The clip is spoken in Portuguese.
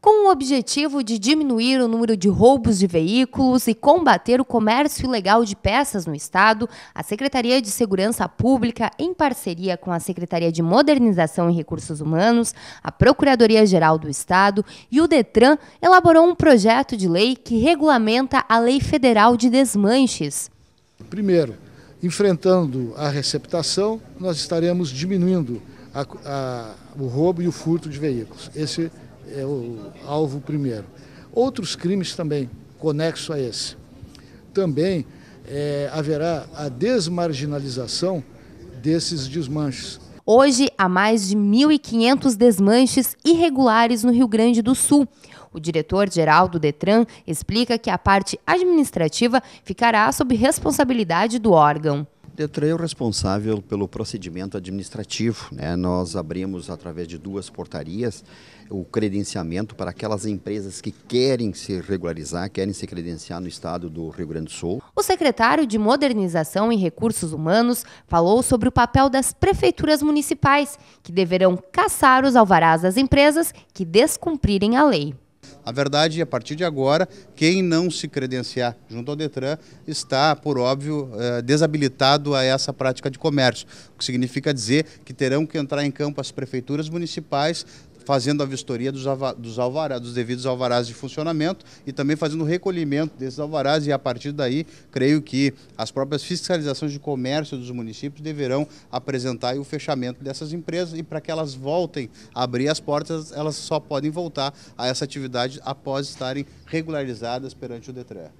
Com o objetivo de diminuir o número de roubos de veículos e combater o comércio ilegal de peças no Estado, a Secretaria de Segurança Pública, em parceria com a Secretaria de Modernização e Recursos Humanos, a Procuradoria-Geral do Estado e o Detran, elaborou um projeto de lei que regulamenta a Lei Federal de Desmanches. Primeiro, Enfrentando a receptação, nós estaremos diminuindo a, a, o roubo e o furto de veículos. Esse é o alvo primeiro. Outros crimes também, conexo a esse. Também é, haverá a desmarginalização desses desmanches. Hoje, há mais de 1.500 desmanches irregulares no Rio Grande do Sul. O diretor-geral do Detran explica que a parte administrativa ficará sob responsabilidade do órgão. Detran é o responsável pelo procedimento administrativo. Né? Nós abrimos, através de duas portarias, o credenciamento para aquelas empresas que querem se regularizar, querem se credenciar no estado do Rio Grande do Sul. O secretário de Modernização e Recursos Humanos falou sobre o papel das prefeituras municipais, que deverão caçar os alvarás das empresas que descumprirem a lei. A verdade, é, a partir de agora, quem não se credenciar junto ao Detran está, por óbvio, eh, desabilitado a essa prática de comércio. O que significa dizer que terão que entrar em campo as prefeituras municipais fazendo a vistoria dos, dos, alvarás, dos devidos alvarás de funcionamento e também fazendo o recolhimento desses alvarás e a partir daí, creio que as próprias fiscalizações de comércio dos municípios deverão apresentar o fechamento dessas empresas e para que elas voltem a abrir as portas, elas só podem voltar a essa atividade após estarem regularizadas perante o DETRER.